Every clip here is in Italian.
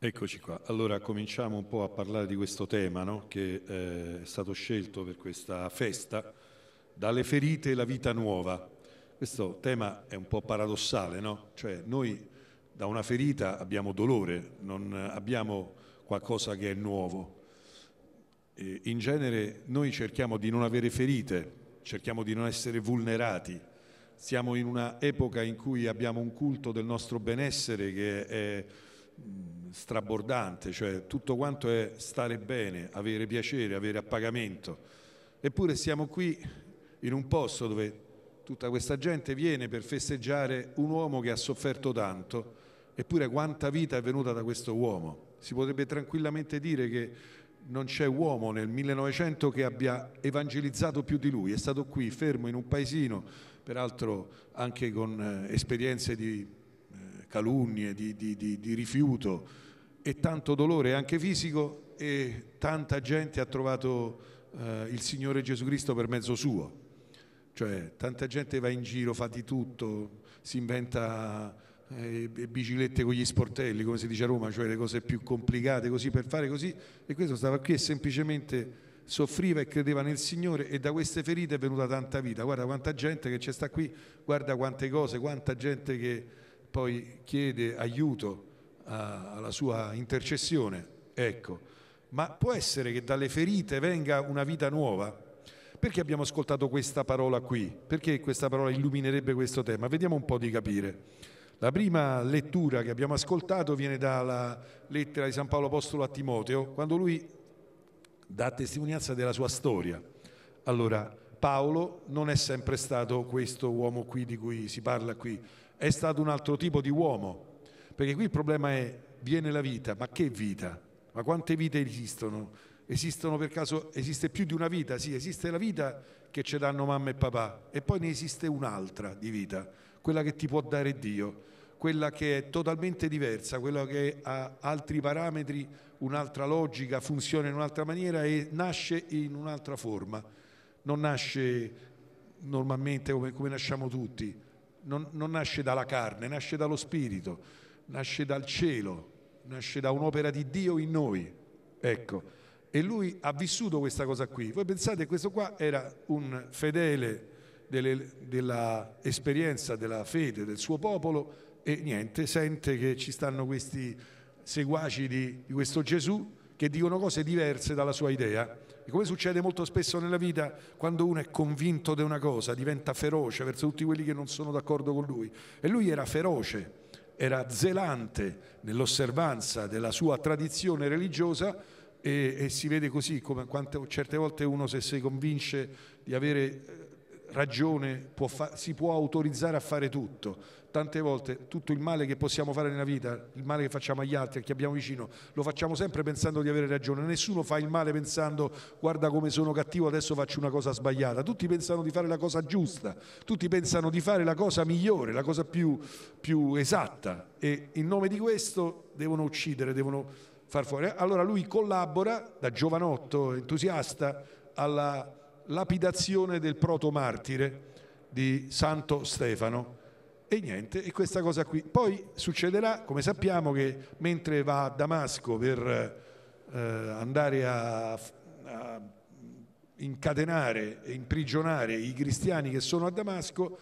Eccoci qua, allora cominciamo un po' a parlare di questo tema no? che eh, è stato scelto per questa festa, dalle ferite la vita nuova. Questo tema è un po' paradossale, no? Cioè noi da una ferita abbiamo dolore, non abbiamo qualcosa che è nuovo. E in genere noi cerchiamo di non avere ferite, cerchiamo di non essere vulnerati. Siamo in una epoca in cui abbiamo un culto del nostro benessere che è strabordante, cioè tutto quanto è stare bene, avere piacere, avere appagamento. Eppure siamo qui in un posto dove tutta questa gente viene per festeggiare un uomo che ha sofferto tanto, eppure quanta vita è venuta da questo uomo. Si potrebbe tranquillamente dire che non c'è uomo nel 1900 che abbia evangelizzato più di lui, è stato qui fermo in un paesino, peraltro anche con eh, esperienze di calunnie, di, di, di, di rifiuto e tanto dolore anche fisico e tanta gente ha trovato eh, il Signore Gesù Cristo per mezzo suo. Cioè tanta gente va in giro, fa di tutto, si inventa eh, biciclette con gli sportelli, come si dice a Roma, cioè le cose più complicate così per fare così e questo stava qui e semplicemente soffriva e credeva nel Signore e da queste ferite è venuta tanta vita. Guarda quanta gente che ci sta qui, guarda quante cose, quanta gente che poi chiede aiuto eh, alla sua intercessione, ecco. Ma può essere che dalle ferite venga una vita nuova? Perché abbiamo ascoltato questa parola qui? Perché questa parola illuminerebbe questo tema? Vediamo un po' di capire. La prima lettura che abbiamo ascoltato viene dalla lettera di San Paolo Apostolo a Timoteo, quando lui dà testimonianza della sua storia. Allora, Paolo non è sempre stato questo uomo qui di cui si parla qui, è stato un altro tipo di uomo, perché qui il problema è viene la vita, ma che vita? Ma quante vite esistono? Esistono per caso, esiste più di una vita? Sì, esiste la vita che ci danno mamma e papà e poi ne esiste un'altra di vita, quella che ti può dare Dio, quella che è totalmente diversa, quella che ha altri parametri, un'altra logica, funziona in un'altra maniera e nasce in un'altra forma, non nasce normalmente come, come nasciamo tutti non, non nasce dalla carne, nasce dallo Spirito, nasce dal cielo, nasce da un'opera di Dio in noi. Ecco, e lui ha vissuto questa cosa qui. Voi pensate, questo qua era un fedele dell'esperienza, della fede del suo popolo e niente, sente che ci stanno questi seguaci di, di questo Gesù che dicono cose diverse dalla sua idea e come succede molto spesso nella vita, quando uno è convinto di una cosa, diventa feroce verso tutti quelli che non sono d'accordo con lui. E lui era feroce, era zelante nell'osservanza della sua tradizione religiosa e, e si vede così, come quante, certe volte uno se si convince di avere eh, ragione fa, si può autorizzare a fare tutto. Tante volte tutto il male che possiamo fare nella vita, il male che facciamo agli altri, a chi abbiamo vicino, lo facciamo sempre pensando di avere ragione. Nessuno fa il male pensando guarda come sono cattivo, adesso faccio una cosa sbagliata. Tutti pensano di fare la cosa giusta, tutti pensano di fare la cosa migliore, la cosa più, più esatta. E in nome di questo devono uccidere, devono far fuori. Allora lui collabora da giovanotto entusiasta alla lapidazione del protomartire di Santo Stefano. E niente, e questa cosa qui. Poi succederà, come sappiamo, che mentre va a Damasco per eh, andare a, a incatenare e imprigionare i cristiani che sono a Damasco,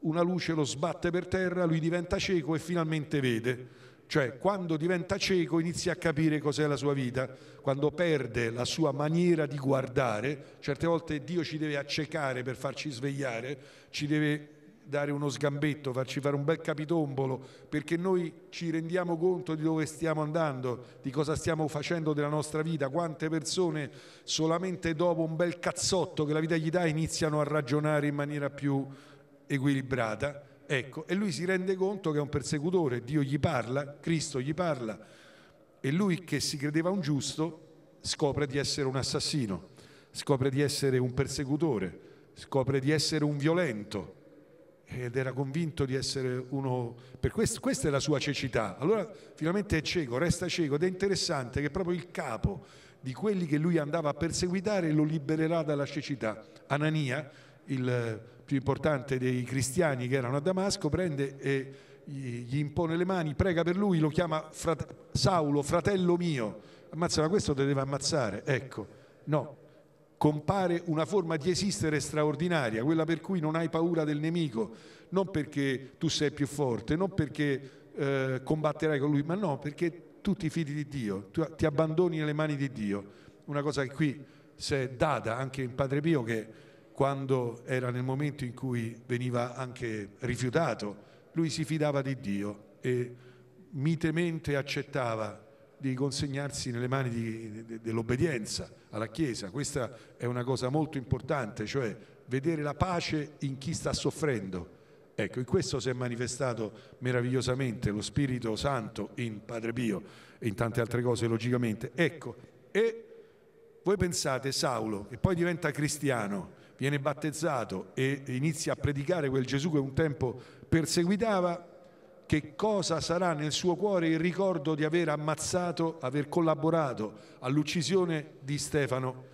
una luce lo sbatte per terra, lui diventa cieco e finalmente vede cioè, quando diventa cieco inizia a capire cos'è la sua vita, quando perde la sua maniera di guardare, certe volte Dio ci deve accecare per farci svegliare, ci deve dare uno sgambetto, farci fare un bel capitombolo, perché noi ci rendiamo conto di dove stiamo andando, di cosa stiamo facendo della nostra vita, quante persone solamente dopo un bel cazzotto che la vita gli dà iniziano a ragionare in maniera più equilibrata Ecco, e lui si rende conto che è un persecutore, Dio gli parla, Cristo gli parla e lui che si credeva un giusto scopre di essere un assassino, scopre di essere un persecutore, scopre di essere un violento ed era convinto di essere uno... Per questo, questa è la sua cecità. Allora finalmente è cieco, resta cieco ed è interessante che proprio il capo di quelli che lui andava a perseguitare lo libererà dalla cecità. Anania, il più importante dei cristiani che erano a Damasco, prende e gli impone le mani, prega per lui, lo chiama frate Saulo, fratello mio. Ammazza, ma questo te deve ammazzare. Ecco, no, compare una forma di esistere straordinaria, quella per cui non hai paura del nemico, non perché tu sei più forte, non perché eh, combatterai con lui, ma no, perché tu ti fidi di Dio, tu, ti abbandoni nelle mani di Dio. Una cosa che qui si è data anche in Padre Pio che quando era nel momento in cui veniva anche rifiutato, lui si fidava di Dio e mitemente accettava di consegnarsi nelle mani di, de, dell'obbedienza alla Chiesa. Questa è una cosa molto importante, cioè vedere la pace in chi sta soffrendo. Ecco, in questo si è manifestato meravigliosamente lo Spirito Santo in Padre Pio e in tante altre cose, logicamente. Ecco, e voi pensate Saulo, che poi diventa cristiano, viene battezzato e inizia a predicare quel Gesù che un tempo perseguitava, che cosa sarà nel suo cuore il ricordo di aver ammazzato, aver collaborato all'uccisione di Stefano?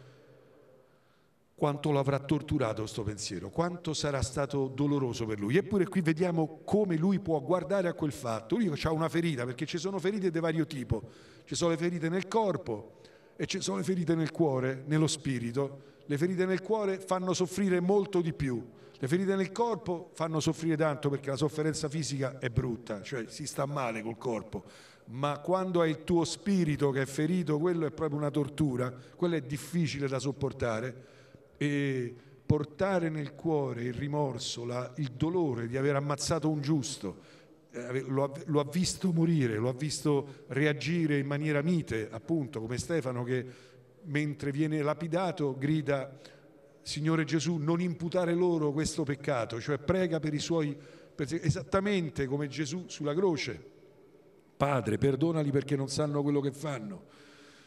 Quanto lo avrà torturato questo pensiero, quanto sarà stato doloroso per lui. Eppure qui vediamo come lui può guardare a quel fatto. Lui ha una ferita, perché ci sono ferite di vario tipo. Ci sono le ferite nel corpo e ci sono le ferite nel cuore, nello spirito le ferite nel cuore fanno soffrire molto di più. Le ferite nel corpo fanno soffrire tanto perché la sofferenza fisica è brutta, cioè si sta male col corpo, ma quando è il tuo spirito che è ferito, quello è proprio una tortura, quello è difficile da sopportare e portare nel cuore il rimorso, la, il dolore di aver ammazzato un giusto, eh, lo, lo ha visto morire, lo ha visto reagire in maniera mite, appunto come Stefano che mentre viene lapidato, grida Signore Gesù, non imputare loro questo peccato, cioè prega per i suoi perseguiti, esattamente come Gesù sulla croce. Padre, perdonali perché non sanno quello che fanno,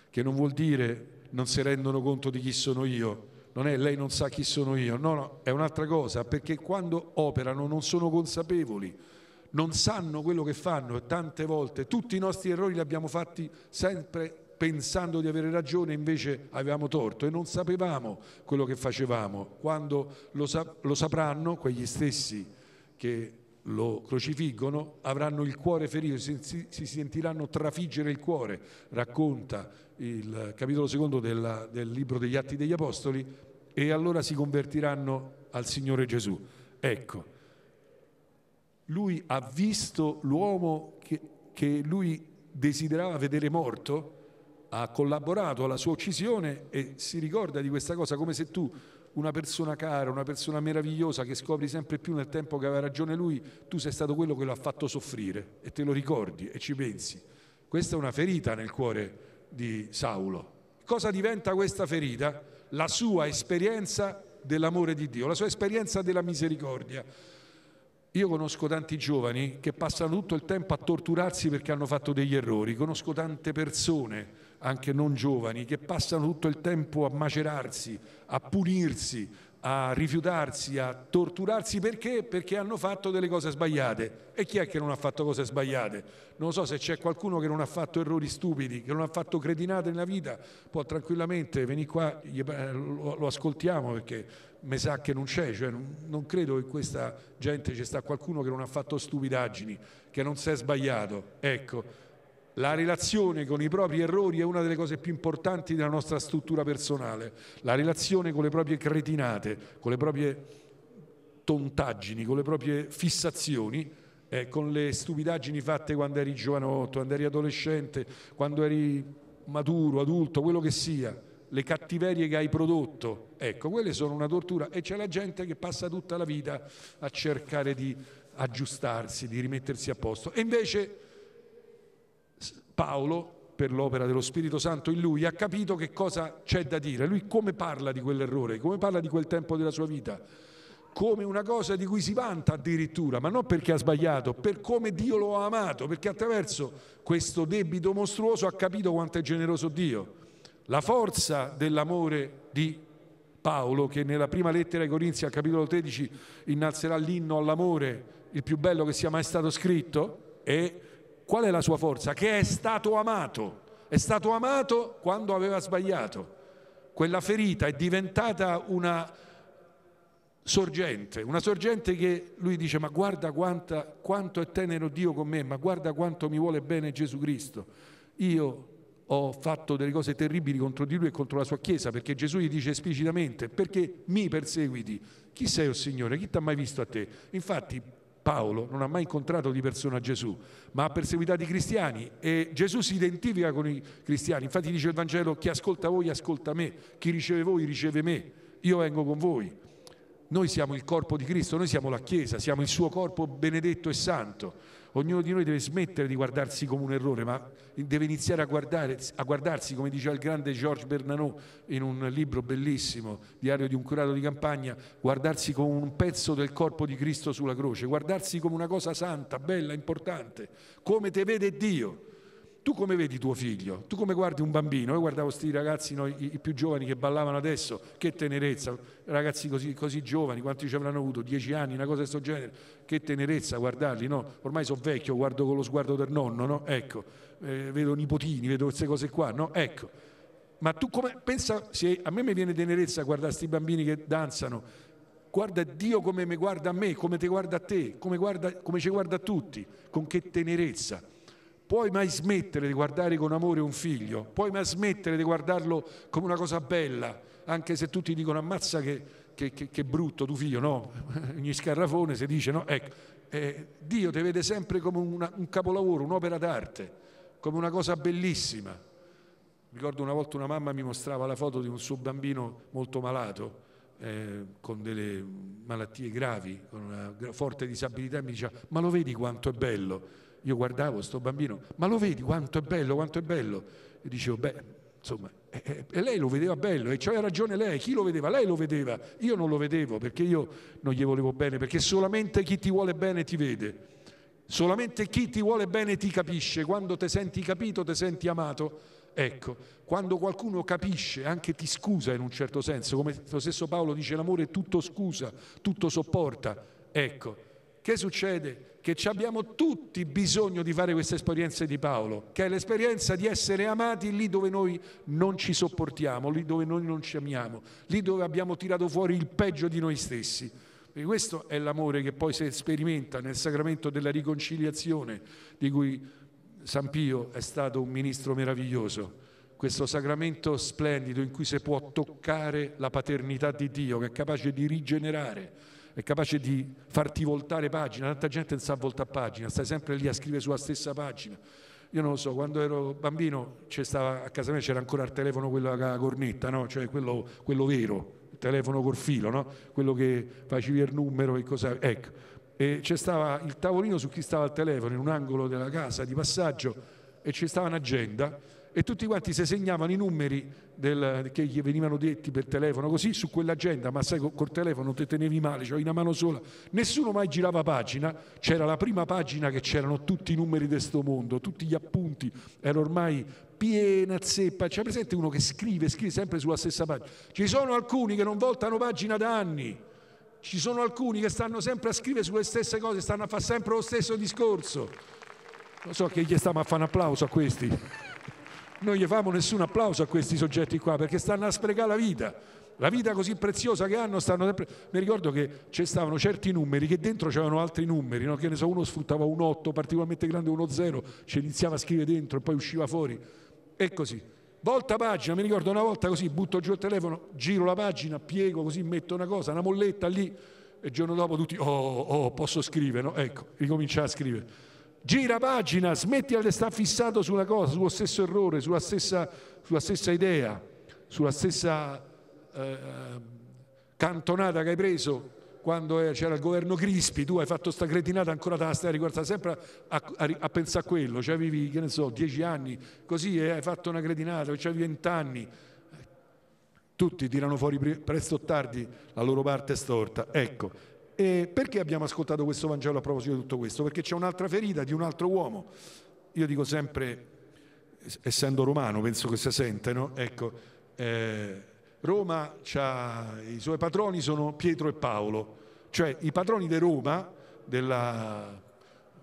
che non vuol dire non si rendono conto di chi sono io, non è lei non sa chi sono io, no, no, è un'altra cosa, perché quando operano non sono consapevoli, non sanno quello che fanno e tante volte tutti i nostri errori li abbiamo fatti sempre pensando di avere ragione invece avevamo torto e non sapevamo quello che facevamo. Quando lo, sap lo sapranno, quegli stessi che lo crocifiggono avranno il cuore ferito, si, si sentiranno trafiggere il cuore, racconta il capitolo secondo della, del libro degli Atti degli Apostoli, e allora si convertiranno al Signore Gesù. Ecco, lui ha visto l'uomo che, che lui desiderava vedere morto ha collaborato alla sua uccisione e si ricorda di questa cosa come se tu, una persona cara, una persona meravigliosa che scopri sempre più nel tempo che aveva ragione lui, tu sei stato quello che lo ha fatto soffrire e te lo ricordi e ci pensi. Questa è una ferita nel cuore di Saulo. Cosa diventa questa ferita? La sua esperienza dell'amore di Dio, la sua esperienza della misericordia. Io conosco tanti giovani che passano tutto il tempo a torturarsi perché hanno fatto degli errori, conosco tante persone, anche non giovani, che passano tutto il tempo a macerarsi, a punirsi, a rifiutarsi, a torturarsi perché? Perché hanno fatto delle cose sbagliate. E chi è che non ha fatto cose sbagliate? Non so se c'è qualcuno che non ha fatto errori stupidi, che non ha fatto cretinate nella vita, può tranquillamente venire qua, lo ascoltiamo perché mi sa che non c'è, cioè non, non, credo che questa gente ci sta qualcuno che non ha fatto stupidaggini, che non si è sbagliato. Ecco, la relazione con i propri errori è una delle cose più importanti della nostra struttura personale, la relazione con le proprie cretinate, con le proprie tontaggini, con le proprie fissazioni, eh, con le stupidaggini fatte quando eri giovanotto, quando eri adolescente, quando eri maturo, adulto, quello che sia le cattiverie che hai prodotto, ecco, quelle sono una tortura e c'è la gente che passa tutta la vita a cercare di aggiustarsi, di rimettersi a posto. E invece Paolo, per l'opera dello Spirito Santo in lui, ha capito che cosa c'è da dire, lui come parla di quell'errore, come parla di quel tempo della sua vita, come una cosa di cui si vanta addirittura, ma non perché ha sbagliato, per come Dio lo ha amato, perché attraverso questo debito mostruoso ha capito quanto è generoso Dio la forza dell'amore di Paolo che nella prima lettera ai Corinzi al capitolo 13 innalzerà l'inno all'amore, il più bello che sia mai stato scritto, e qual è la sua forza? Che è stato amato, è stato amato quando aveva sbagliato, quella ferita è diventata una sorgente, una sorgente che lui dice ma guarda quanta, quanto è tenero Dio con me, ma guarda quanto mi vuole bene Gesù Cristo, io ho fatto delle cose terribili contro di lui e contro la sua Chiesa, perché Gesù gli dice esplicitamente, perché mi perseguiti? Chi sei, o oh Signore? Chi ti ha mai visto a te? Infatti Paolo non ha mai incontrato di persona Gesù, ma ha perseguitato i cristiani e Gesù si identifica con i cristiani. Infatti dice il Vangelo, chi ascolta voi ascolta me, chi riceve voi riceve me, io vengo con voi. Noi siamo il corpo di Cristo, noi siamo la Chiesa, siamo il suo corpo benedetto e santo ognuno di noi deve smettere di guardarsi come un errore, ma deve iniziare a, guardare, a guardarsi, come diceva il grande Georges Bernanot in un libro bellissimo, Diario di un curato di campagna, guardarsi come un pezzo del corpo di Cristo sulla croce, guardarsi come una cosa santa, bella, importante, come te vede Dio tu come vedi tuo figlio? Tu come guardi un bambino? Io guardavo questi ragazzi, no, i, i, più giovani che ballavano adesso, che tenerezza, ragazzi così, così giovani, quanti ci avranno avuto? Dieci anni, una cosa di questo genere, che tenerezza guardarli, no? Ormai sono vecchio, guardo con lo sguardo del nonno, no? Ecco, eh, vedo nipotini, vedo queste cose qua, no? Ecco. Ma tu come pensa, se a me mi viene tenerezza guardare questi bambini che danzano, guarda Dio come mi guarda a me, come ti guarda a te, come, guarda, come ci guarda a tutti, con che tenerezza. Puoi mai smettere di guardare con amore un figlio? Puoi mai smettere di guardarlo come una cosa bella? Anche se tutti dicono ammazza che, che, che, che brutto tuo figlio, no? Ogni scarrafone si dice no, ecco, eh, Dio ti vede sempre come una, un capolavoro, un'opera d'arte, come una cosa bellissima. Ricordo una volta una mamma mi mostrava la foto di un suo bambino molto malato, eh, con delle malattie gravi, con una forte disabilità, e mi diceva ma lo vedi quanto è bello? io guardavo sto bambino, ma lo vedi quanto è bello, quanto è bello? E dicevo, beh, insomma, e, e lei lo vedeva bello, e c'aveva ragione lei, chi lo vedeva? Lei lo vedeva, io non lo vedevo perché io non gli volevo bene, perché solamente chi ti vuole bene ti vede. Solamente chi ti vuole bene ti capisce, quando ti senti capito, ti senti amato. Ecco, quando qualcuno capisce, anche ti scusa in un certo senso, come lo stesso Paolo dice, l'amore tutto scusa, tutto sopporta. Ecco, che succede? che abbiamo tutti bisogno di fare queste esperienze di Paolo, che è l'esperienza di essere amati lì dove noi non ci sopportiamo, lì dove noi non ci amiamo, lì dove abbiamo tirato fuori il peggio di noi stessi. Perché questo è l'amore che poi si sperimenta nel sacramento della riconciliazione, di cui San Pio è stato un ministro meraviglioso questo sacramento splendido in cui si può toccare la paternità di Dio, che è capace di rigenerare, è capace di farti voltare pagina, tanta gente non sa voltare pagina, stai sempre lì a scrivere sulla stessa pagina. Io non lo so, quando ero bambino stava, a casa mia c'era ancora il telefono quello a cornetta, no? cioè quello, quello, vero, il telefono col filo, no? quello che facevi il numero e cosa... Ecco, e c'è stava il tavolino su cui stava il telefono in un angolo della casa di passaggio e c'è stava un'agenda e tutti quanti si segnavano i numeri del, che gli venivano detti per telefono, così su quell'agenda, ma sai col, col telefono te tenevi male, cioè una mano sola, nessuno mai girava pagina, c'era la prima pagina che c'erano tutti i numeri di questo mondo, tutti gli appunti, era ormai piena zeppa, c'è presente uno che scrive, scrive sempre sulla stessa pagina, ci sono alcuni che non voltano pagina da anni, ci sono alcuni che stanno sempre a scrivere sulle stesse cose, stanno a fare sempre lo stesso discorso. Lo so che gli stiamo a fare un applauso a questi. Noi gli famo nessun applauso a questi soggetti qua perché stanno a sprecare la vita. La vita così preziosa che hanno stanno sempre... Mi ricordo che c'erano certi numeri che dentro c'erano altri numeri, no? che ne so, uno sfruttava un 8 particolarmente grande, uno 0, ci iniziava a scrivere dentro e poi usciva fuori. E così. Volta pagina, mi ricordo una volta così, butto giù il telefono, giro la pagina, piego così, metto una cosa, una molletta lì e il giorno dopo tutti, oh, oh, posso scrivere, no? Ecco, ricomincia a scrivere gira pagina, smetti di stare fissato su una cosa, sullo stesso errore, sulla stessa, sulla stessa idea, sulla stessa eh, cantonata che hai preso quando c'era il governo Crispi, tu hai fatto sta cretinata ancora te la stai riguardando sempre a, a, a, pensare a quello, cioè avevi, che ne so, dieci anni, così e eh, hai fatto una cretinata, cioè avevi vent'anni, tutti tirano fuori presto o tardi la loro parte storta, ecco, e perché abbiamo ascoltato questo Vangelo a proposito di tutto questo? Perché c'è un'altra ferita di un altro uomo. Io dico sempre, essendo romano, penso che si sente, no? Ecco, eh, Roma, i suoi patroni sono Pietro e Paolo, cioè i patroni di Roma, della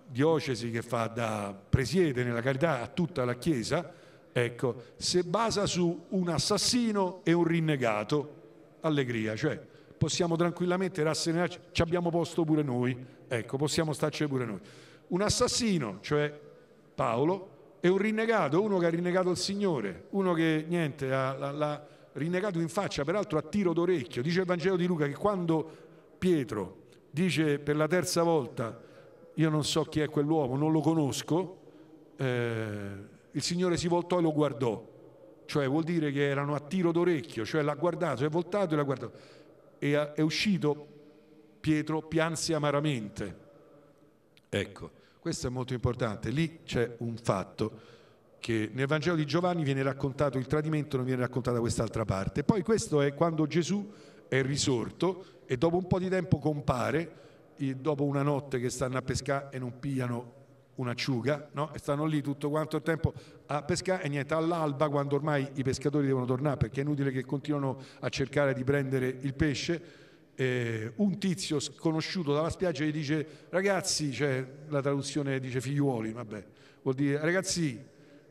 diocesi che fa da presiede nella carità a tutta la Chiesa, ecco, si basa su un assassino e un rinnegato. Allegria, cioè possiamo tranquillamente rassegnarci, ci abbiamo posto pure noi, ecco, possiamo starci pure noi. Un assassino, cioè Paolo, è un rinnegato, uno che ha rinnegato il Signore, uno che niente, l'ha rinnegato in faccia, peraltro a tiro d'orecchio. Dice il Vangelo di Luca che quando Pietro dice per la terza volta, io non so chi è quell'uomo, non lo conosco, eh, il Signore si voltò e lo guardò, cioè vuol dire che erano a tiro d'orecchio, cioè l'ha guardato, si è voltato e l'ha guardato e è uscito Pietro pianse amaramente. Ecco, questo è molto importante. Lì c'è un fatto che nel Vangelo di Giovanni viene raccontato il tradimento, non viene raccontata quest'altra parte. Poi questo è quando Gesù è risorto e dopo un po' di tempo compare, dopo una notte che stanno a pescare e non pigliano un'acciuga no? e stanno lì tutto quanto il tempo a pescare e niente, all'alba quando ormai i pescatori devono tornare perché è inutile che continuano a cercare di prendere il pesce, eh, un tizio sconosciuto dalla spiaggia gli dice ragazzi, cioè, la traduzione dice figliuoli, vabbè, vuol dire ragazzi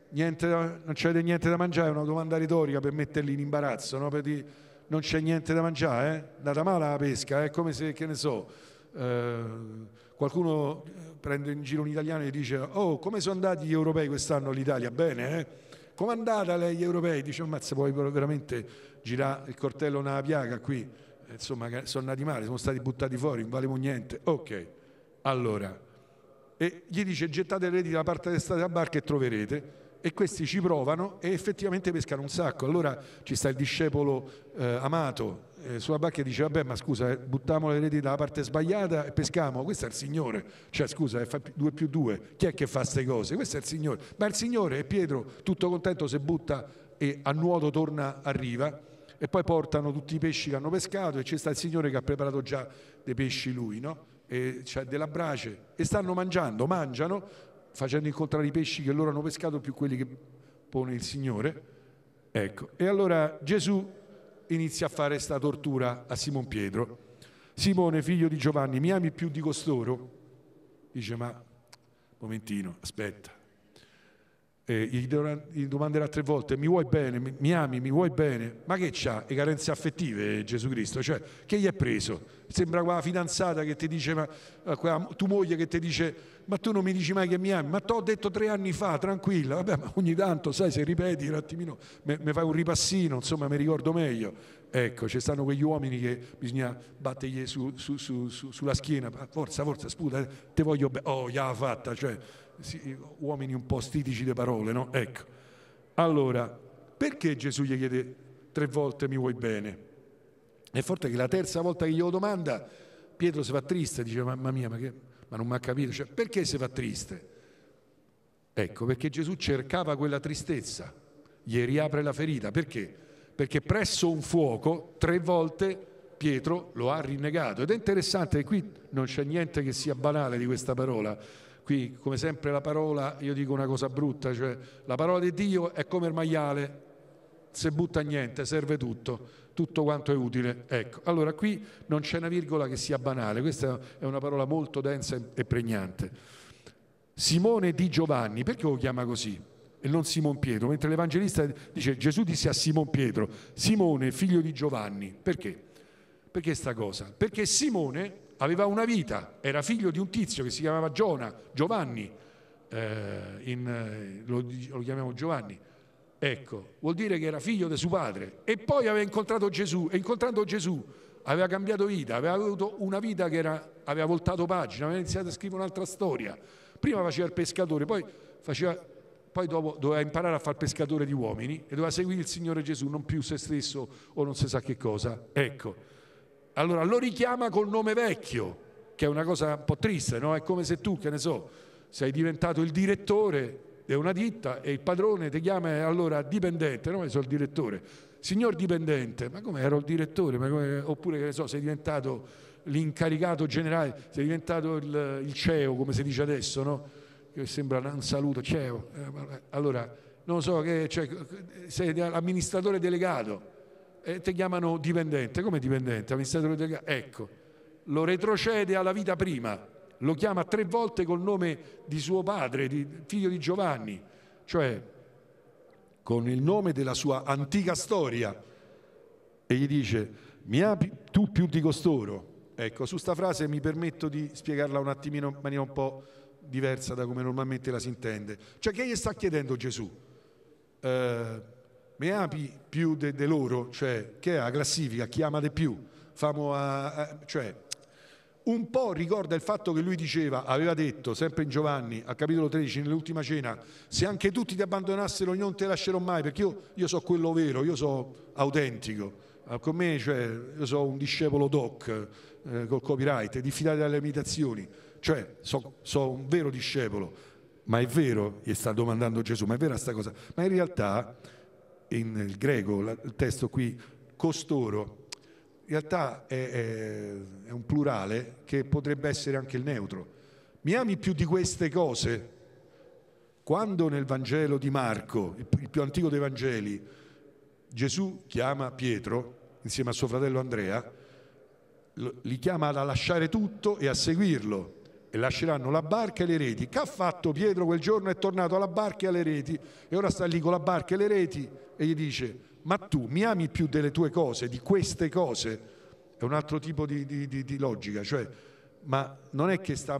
niente, non c'è niente da mangiare, è una domanda retorica per metterli in imbarazzo, no? per dire non c'è niente da mangiare, eh? data male la pesca, è eh? come se, che ne so... Eh, Qualcuno eh, prende in giro un italiano e dice oh come sono andati gli europei quest'anno l'Italia Bene, eh? Come è andata lei gli europei? Dice ammazza poi veramente girare il cortello nella piaga qui, eh, insomma sono nati male, sono stati buttati fuori, non valevo niente. Ok, allora. E gli dice gettate le reti dalla parte destra della barca e troverete e questi ci provano e effettivamente pescano un sacco. Allora ci sta il discepolo eh, amato eh, sulla barca e dice vabbè ma scusa eh, buttiamo le reti dalla parte sbagliata e peschiamo, questo è il Signore, cioè scusa eh, fa due più due, chi è che fa queste cose? Questo è il Signore, ma il Signore è Pietro tutto contento se butta e a nuoto torna a riva e poi portano tutti i pesci che hanno pescato e c'è sta il Signore che ha preparato già dei pesci lui, no? E c'è cioè della brace e stanno mangiando, mangiano facendo incontrare i pesci che loro hanno pescato più quelli che pone il Signore. Ecco. E allora Gesù inizia a fare questa tortura a Simon Pietro. Simone, figlio di Giovanni, mi ami più di costoro? Dice, ma momentino, aspetta eh, gli, gli, domanderà tre volte mi vuoi bene, mi, mi ami, mi vuoi bene, ma che c'ha? le carenze affettive Gesù Cristo? Cioè, che gli è preso? Sembra quella fidanzata che ti dice, ma, eh, quella, tu moglie che ti dice, ma tu non mi dici mai che mi ami, ma ti ho detto tre anni fa, tranquilla, vabbè, ma ogni tanto, sai, se ripeti un attimino, mi fai un ripassino, insomma, mi ricordo meglio. Ecco, ci stanno quegli uomini che bisogna battergli su, su, su, sulla schiena, ah, forza, forza, sputa, eh, te voglio bene, oh, gliela fatta, cioè sì, uomini un po' stitici di parole, no? Ecco. Allora, perché Gesù gli chiede tre volte mi vuoi bene? È forte che la terza volta che glielo domanda, Pietro si fa triste, dice mamma mia, ma, che, ma non mi ha capito, cioè, perché si fa triste? Ecco, perché Gesù cercava quella tristezza, gli riapre la ferita, perché? Perché presso un fuoco tre volte Pietro lo ha rinnegato ed è interessante, qui non c'è niente che sia banale di questa parola, qui come sempre la parola, io dico una cosa brutta, cioè la parola di Dio è come il maiale, se butta niente, serve tutto, tutto quanto è utile. Ecco, allora qui non c'è una virgola che sia banale, questa è una parola molto densa e pregnante. Simone di Giovanni, perché lo chiama così? E non Simon Pietro, mentre l'Evangelista dice Gesù disse a Simon Pietro, Simone figlio di Giovanni, perché? Perché sta cosa? Perché Simone aveva una vita, era figlio di un tizio che si chiamava Giona, Giovanni, eh, in, eh, lo, lo chiamiamo Giovanni, ecco, vuol dire che era figlio di suo padre e poi aveva incontrato Gesù e incontrando Gesù aveva cambiato vita, aveva avuto una vita che era, aveva voltato pagina, aveva iniziato a scrivere un'altra storia, prima faceva il pescatore, poi, faceva, poi doveva imparare a far pescatore di uomini e doveva seguire il Signore Gesù, non più se stesso o non si sa che cosa, ecco. Allora lo richiama col nome vecchio, che è una cosa un po' triste, no? È come se tu, che ne so, sei diventato il direttore di una ditta e il padrone ti chiama allora dipendente, no? sono il direttore. Signor dipendente, ma come ero il direttore? Oppure, che ne so, sei diventato l'incaricato generale, sei diventato il, il, CEO, come si dice adesso, no? Che sembra un saluto, CEO. Eh, allora, non so che, cioè, sei amministratore delegato eh, ti chiamano dipendente, come dipendente, amministratore delegato, ecco, lo retrocede alla vita prima, lo chiama tre volte col nome di suo padre, di, figlio di Giovanni, cioè con il nome della sua antica storia e gli dice mi ami tu più di costoro. Ecco, su sta frase mi permetto di spiegarla un attimino in maniera un po' diversa da come normalmente la si intende. Cioè che gli sta chiedendo Gesù? Eh, mi api più di loro, cioè che è la classifica, chi ama di più, famo a, eh, a, eh, cioè, un po' ricorda il fatto che lui diceva, aveva detto sempre in Giovanni al capitolo 13 nell'ultima cena, se anche tutti ti abbandonassero io non te lascerò mai, perché io, io so quello vero, io so autentico, con me cioè, io sono un discepolo doc eh, col copyright, diffidate dalle imitazioni, cioè sono so un vero discepolo, ma è vero, gli sta domandando Gesù, ma è vera questa cosa, ma in realtà in greco, il testo qui, costoro, in realtà è, è, è un plurale che potrebbe essere anche il neutro. Mi ami più di queste cose? Quando nel Vangelo di Marco, il più antico dei Vangeli, Gesù chiama Pietro, insieme a suo fratello Andrea, li chiama a lasciare tutto e a seguirlo e lasceranno la barca e le reti. Che ha fatto Pietro quel giorno? È tornato alla barca e alle reti e ora sta lì con la barca e le reti e gli dice, ma tu mi ami più delle tue cose, di queste cose? È un altro tipo di, di, di, di logica, cioè, ma non è che sta,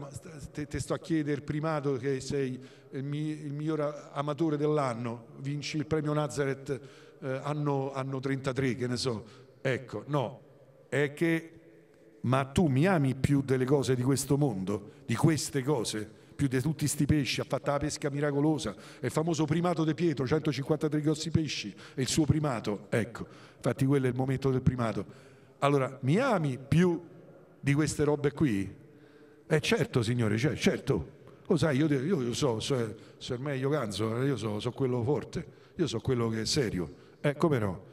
te, te, sto a chiedere il primato che sei il, mi, il miglior amatore dell'anno, vinci il premio Nazareth eh, anno, anno 33, che ne so. Ecco, no, è che ma tu mi ami più delle cose di questo mondo, di queste cose, più di tutti questi pesci, ha fatto la pesca miracolosa, è il famoso primato De Pietro, 153 grossi pesci, e il suo primato, ecco, infatti quello è il momento del primato. Allora, mi ami più di queste robe qui? Eh certo, signore, cioè, certo. Lo sai, io, io, io so, so, so il meglio canzo, eh, io so, so quello forte, io so quello che è serio. Eh, come no?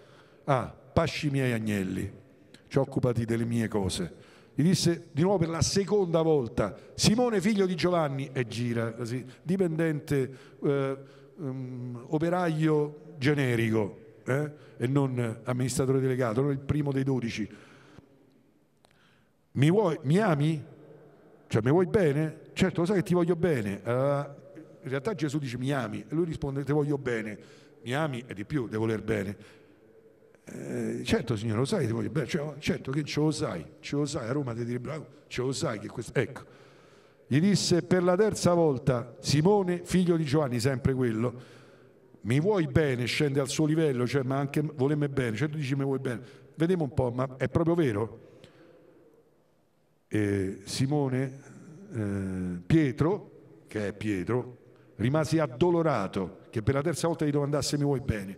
Ah, pasci i miei agnelli, ci occupati delle mie cose. Gli disse di nuovo per la seconda volta, Simone figlio di Giovanni, e gira così, dipendente, eh, um, operaio generico eh, e non amministratore delegato, non il primo dei dodici. Mi, vuoi, mi ami? Cioè mi vuoi bene? Certo, lo sai che ti voglio bene. Allora, in realtà Gesù dice mi ami e lui risponde ti voglio bene. Mi ami è di più, devo voler bene eh, certo signore, lo sai? Ti voglio, beh, cioè, certo che ce lo sai, ce lo sai, a Roma ti bravo ce lo sai che questo... Ecco, gli disse per la terza volta, Simone, figlio di Giovanni, sempre quello, mi vuoi bene, scende al suo livello, cioè, ma anche volemme bene, cioè tu dici mi vuoi bene, vediamo un po', ma è proprio vero? Eh, Simone, eh, Pietro, che è Pietro, rimase addolorato che per la terza volta gli domandasse mi vuoi bene.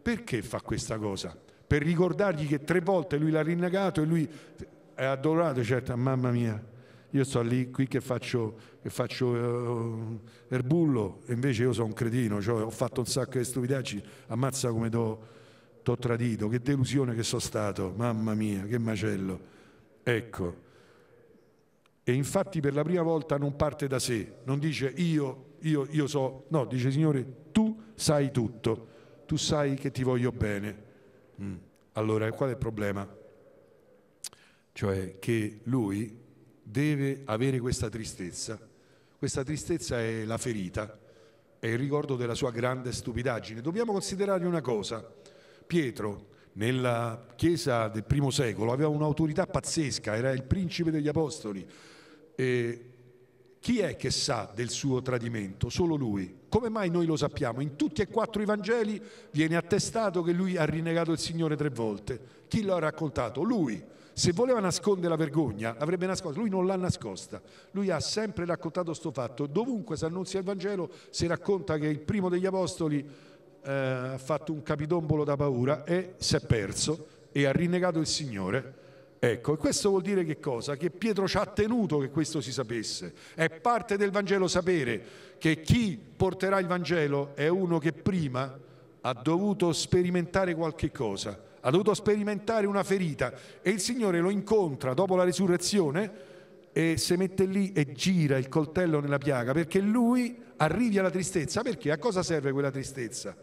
Perché fa questa cosa? per ricordargli che tre volte lui l'ha rinnegato e lui è adorato, certo, mamma mia, io sto lì qui che faccio, che faccio uh, erbullo e invece io sono un cretino, cioè ho fatto un sacco di stupidaggi, ammazza come t'ho tradito, che delusione che sono stato, mamma mia, che macello. Ecco, e infatti per la prima volta non parte da sé, non dice io, io, io so, no, dice Signore, tu sai tutto, tu sai che ti voglio bene Mm. Allora, qual è il problema? Cioè che lui deve avere questa tristezza. Questa tristezza è la ferita, è il ricordo della sua grande stupidaggine. Dobbiamo considerare una cosa. Pietro, nella Chiesa del primo secolo, aveva un'autorità pazzesca, era il principe degli apostoli. E chi è che sa del suo tradimento? Solo lui. Come mai noi lo sappiamo? In tutti e quattro i Vangeli viene attestato che lui ha rinnegato il Signore tre volte. Chi lo ha raccontato? Lui. Se voleva nascondere la vergogna, avrebbe nascosta. Lui non l'ha nascosta. Lui ha sempre raccontato questo fatto. Dovunque si annunzia il Vangelo, si racconta che il primo degli apostoli eh, ha fatto un capitombolo da paura e si è perso e ha rinnegato il Signore Ecco, e questo vuol dire che cosa? Che Pietro ci ha tenuto che questo si sapesse. È parte del Vangelo sapere che chi porterà il Vangelo è uno che prima ha dovuto sperimentare qualche cosa, ha dovuto sperimentare una ferita e il Signore lo incontra dopo la risurrezione e si mette lì e gira il coltello nella piaga perché lui arrivi alla tristezza. Perché? A cosa serve quella tristezza?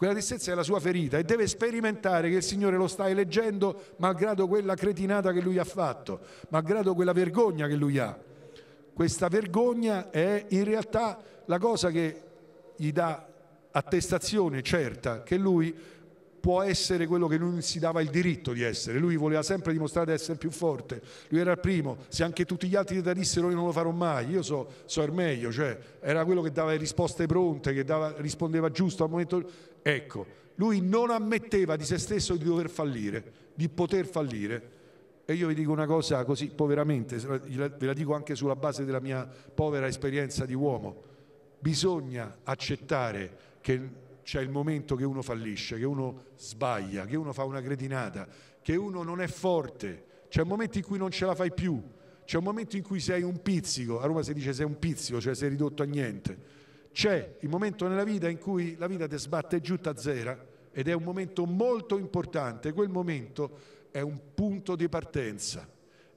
Quella tristezza è la sua ferita e deve sperimentare che il Signore lo sta eleggendo malgrado quella cretinata che lui ha fatto, malgrado quella vergogna che lui ha. Questa vergogna è in realtà la cosa che gli dà attestazione certa che lui può essere quello che lui si dava il diritto di essere, lui voleva sempre dimostrare di essere più forte, lui era il primo, se anche tutti gli altri dissero io non lo farò mai, io so, so il meglio, cioè era quello che dava le risposte pronte, che dava, rispondeva giusto al momento, ecco, lui non ammetteva di se stesso di dover fallire, di poter fallire. E io vi dico una cosa così poveramente, ve la dico anche sulla base della mia povera esperienza di uomo, bisogna accettare che c'è il momento che uno fallisce, che uno sbaglia, che uno fa una cretinata, che uno non è forte, c'è un momento in cui non ce la fai più, c'è un momento in cui sei un pizzico, a Roma si dice sei un pizzico, cioè sei ridotto a niente. C'è il momento nella vita in cui la vita ti sbatte giù a zero ed è un momento molto importante, quel momento è un punto di partenza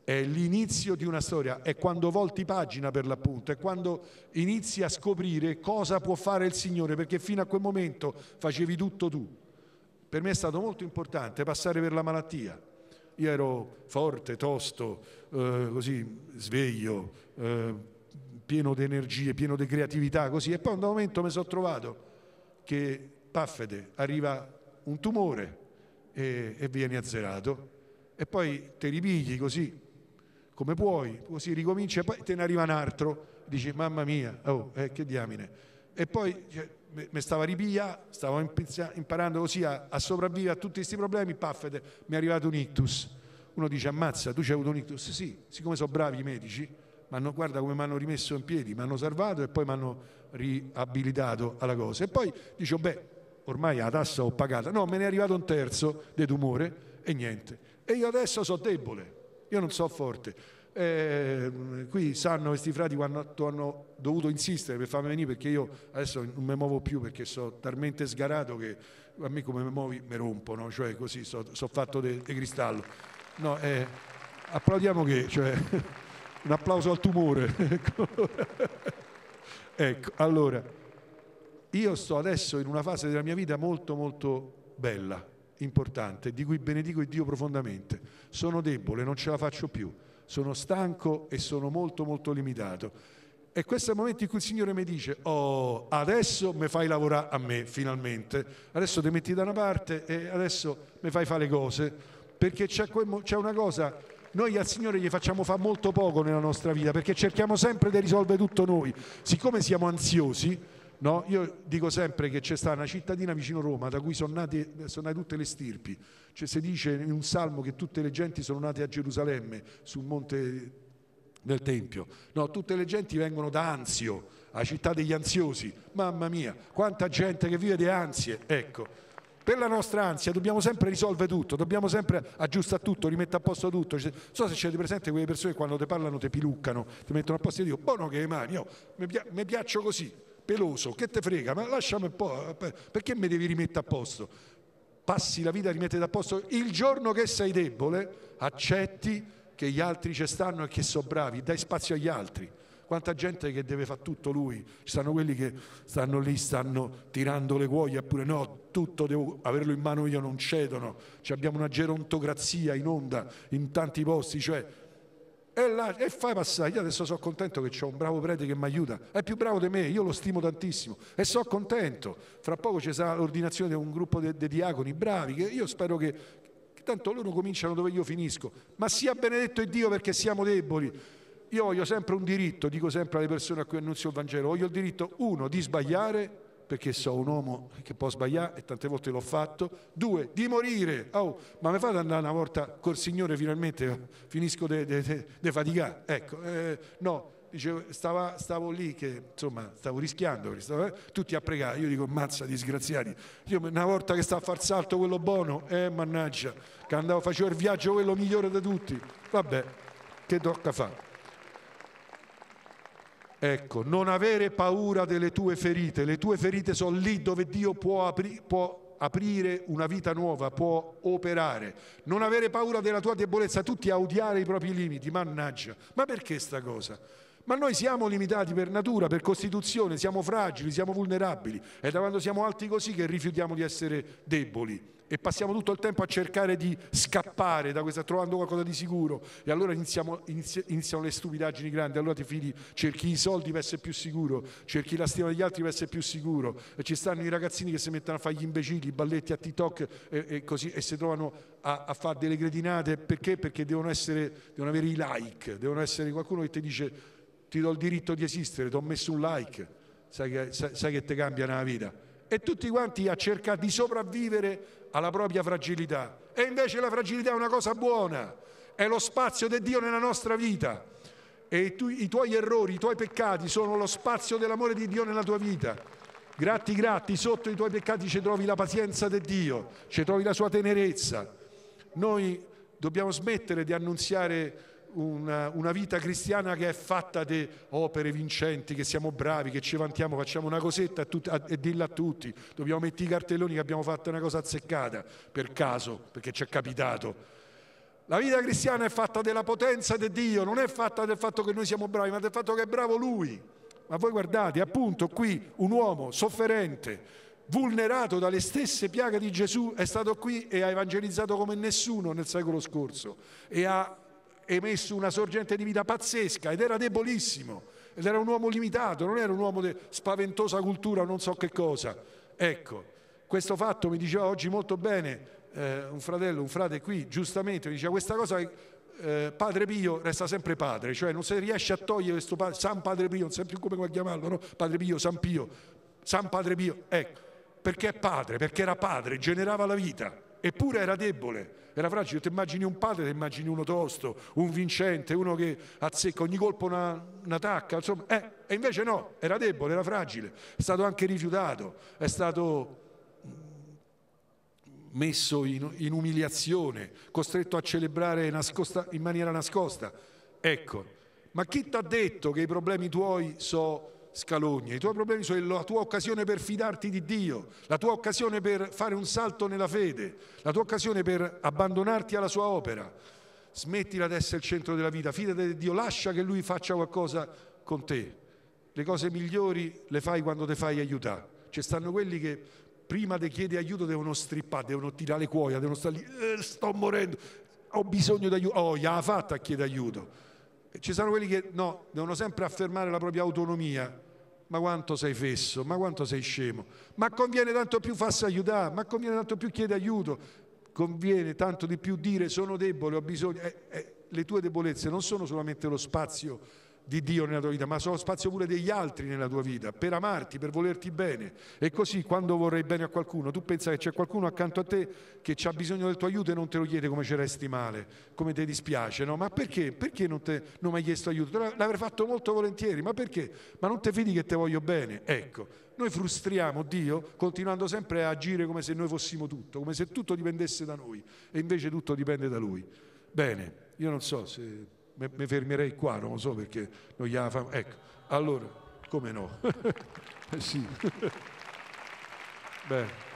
è l'inizio di una storia, è quando volti pagina per l'appunto, è quando inizi a scoprire cosa può fare il Signore, perché fino a quel momento facevi tutto tu. Per me è stato molto importante passare per la malattia. Io ero forte, tosto, eh, così sveglio, eh, pieno di energie, pieno di creatività, così. E poi da un momento mi sono trovato che, paffete, arriva un tumore e, e vieni azzerato. E poi te ripigli così, come puoi, così ricomincia e poi te ne arriva un altro, dici mamma mia, oh, eh, che diamine. E poi cioè, mi stava ripia, stavo imparando così a, a, sopravvivere a tutti questi problemi, paff, mi è arrivato un ictus. Uno dice ammazza, tu c'hai avuto un ictus? Sì, siccome sono bravi i medici, hanno, guarda come mi hanno rimesso in piedi, mi hanno salvato e poi mi hanno riabilitato alla cosa. E poi dice, oh, beh, ormai la tassa ho pagata, no, me ne è arrivato un terzo di tumore e niente. E io adesso sono debole io non so forte. Eh, qui sanno questi frati quanto hanno dovuto insistere per farmi venire perché io adesso non mi muovo più perché sono talmente sgarato che a me come mi muovi mi rompono, cioè così sono so fatto di cristallo. No, eh, applaudiamo che, cioè, un applauso al tumore. Ecco. ecco, allora, io sto adesso in una fase della mia vita molto molto bella, importante, di cui benedico il Dio profondamente. Sono debole, non ce la faccio più, sono stanco e sono molto molto limitato. E questo è il momento in cui il Signore mi dice, oh, adesso mi fai lavorare a me finalmente, adesso ti metti da una parte e adesso mi fai fare le cose, perché c'è, c'è una cosa noi al Signore gli facciamo fare molto poco nella nostra vita perché cerchiamo sempre di risolvere tutto noi. Siccome siamo ansiosi, No? Io dico sempre che c'è stata una cittadina vicino Roma da cui sono nate, sono nate tutte le stirpi. Cioè, si dice in un salmo che tutte le genti sono nate a Gerusalemme, sul monte del Tempio. No, tutte le genti vengono da Anzio, la città degli ansiosi. Mamma mia, quanta gente che vive di ansie. Ecco per la nostra ansia dobbiamo sempre risolvere tutto, dobbiamo sempre aggiustare tutto, rimettere a posto tutto. Cioè, so se c'è presente quelle persone che quando ti parlano ti piluccano, ti mettono a posto e dico, buono che mani, io oh, mi, pia- mi piaccio così peloso, che te frega, ma lasciami un po', perché mi devi rimettere a posto? Passi la vita a rimettere a posto, il giorno che sei debole accetti che gli altri ci stanno e che sono bravi, dai spazio agli altri. Quanta gente che deve fare tutto lui, ci stanno quelli che stanno lì, stanno tirando le cuoie, eppure no, tutto devo averlo in mano io, non cedono. Ci abbiamo una gerontocrazia in onda in tanti posti, cioè e, la, e, fai passare. Io adesso sono contento che c'è un bravo prete che mi aiuta, è più bravo di me, io lo stimo tantissimo e sono contento. Fra poco ci sarà l'ordinazione di un gruppo di diaconi bravi, che io spero che, che tanto loro cominciano dove io finisco. Ma sia benedetto il Dio perché siamo deboli. Io voglio sempre un diritto, dico sempre alle persone a cui annuncio il Vangelo, voglio il diritto, uno, di sbagliare perché so un uomo che può sbagliare e tante volte l'ho fatto. Due, di morire. Oh, ma mi fate andare una volta col Signore finalmente, finisco di faticare. Ecco, eh, no, dicevo, stava, stavo lì che insomma stavo rischiando, stavo, eh, tutti a pregare, io dico mazza disgraziati, io, una volta che sta a far salto quello buono, eh mannaggia, che andavo, facevo il viaggio quello migliore di tutti, vabbè, che tocca fare. Ecco, non avere paura delle tue ferite, le tue ferite sono lì dove Dio può, apri- può aprire una vita nuova, può operare. Non avere paura della tua debolezza, tutti a odiare i propri limiti, mannaggia, ma perché sta cosa? Ma noi siamo limitati per natura, per costituzione, siamo fragili, siamo vulnerabili. È da quando siamo alti così che rifiutiamo di essere deboli e passiamo tutto il tempo a cercare di scappare da questa, trovando qualcosa di sicuro. E allora iniziamo, iniziano le stupidaggini grandi. Allora ti fidi, cerchi i soldi per essere più sicuro, cerchi la stima degli altri per essere più sicuro. E ci stanno i ragazzini che si mettono a fare gli imbecilli, i balletti a TikTok e, e così, e si trovano a, a fare delle gretinate perché? Perché devono, essere, devono avere i like, devono essere qualcuno che ti dice ti do il diritto di esistere, ti ho messo un like, sai che, sai, sai che ti cambiano la vita. E tutti quanti a cercare di sopravvivere alla propria fragilità. E invece la fragilità è una cosa buona, è lo spazio di Dio nella nostra vita. E tu, i tuoi errori, i tuoi peccati sono lo spazio dell'amore di Dio nella tua vita. Gratti, gratti, sotto i tuoi peccati ci trovi la pazienza di Dio, ci trovi la sua tenerezza. Noi dobbiamo smettere di annunziare una, una, vita cristiana che è fatta di opere vincenti, che siamo bravi, che ci vantiamo, facciamo una cosetta a tut- a- e dilla a tutti, dobbiamo mettere i cartelloni che abbiamo fatto una cosa azzeccata, per caso, perché ci è capitato. La vita cristiana è fatta della potenza di Dio, non è fatta del fatto che noi siamo bravi, ma del fatto che è bravo Lui. Ma voi guardate, appunto qui un uomo sofferente, vulnerato dalle stesse piaghe di Gesù, è stato qui e ha evangelizzato come nessuno nel secolo scorso e ha emesso una sorgente di vita pazzesca ed era debolissimo, ed era un uomo limitato, non era un uomo di spaventosa cultura non so che cosa. Ecco, questo fatto mi diceva oggi molto bene eh, un fratello, un frate qui, giustamente, mi diceva questa cosa eh, padre Pio resta sempre padre, cioè non si riesce a togliere questo padre, San Padre Pio, non so più come chiamarlo, no? Padre Pio, San Pio, San Padre Pio, ecco, perché è padre, perché era padre, generava la vita eppure era debole, era fragile. Ti immagini un padre, ti immagini uno tosto, un vincente, uno che azzecca ogni colpo una, una tacca, insomma, eh, e invece no, era debole, era fragile, è stato anche rifiutato, è stato mm, messo in, in umiliazione, costretto a celebrare nascosta, in maniera nascosta. Ecco, ma chi ti ha detto che i problemi tuoi sono scalogna, i tuoi problemi sono la tua occasione per fidarti di Dio, la tua occasione per fare un salto nella fede, la tua occasione per abbandonarti alla sua opera. Smettila di essere il centro della vita, fidati di Dio, lascia che Lui faccia qualcosa con te. Le cose migliori le fai quando ti fai aiutare. Ci stanno quelli che prima di chiedere aiuto devono strippare, devono tirare le cuoia, devono stare lì, eh, sto morendo, ho bisogno di aiuto, oh, gliela fatta a chiedere aiuto ci sono quelli che no, devono sempre affermare la propria autonomia. Ma quanto sei fesso, ma quanto sei scemo, ma conviene tanto più farsi aiutare, ma conviene tanto più chiedere aiuto, conviene tanto di più dire sono debole, ho bisogno. Eh, eh, le tue debolezze non sono solamente lo spazio di Dio nella tua vita, ma sono spazio pure degli altri nella tua vita, per amarti, per volerti bene. E così quando vorrei bene a qualcuno, tu pensa che c'è qualcuno accanto a te che ha bisogno del tuo aiuto e non te lo chiede come ci resti male, come ti dispiace, no? Ma perché? Perché non, te, non mi hai chiesto aiuto? L'avrei fatto molto volentieri, ma perché? Ma non ti fidi che ti voglio bene? Ecco, noi frustriamo Dio continuando sempre a agire come se noi fossimo tutto, come se tutto dipendesse da noi e invece tutto dipende da Lui. Bene, io non so se mi fermerei qua, non lo so perché non gliela famo. Ecco, allora, come no? sì. Beh.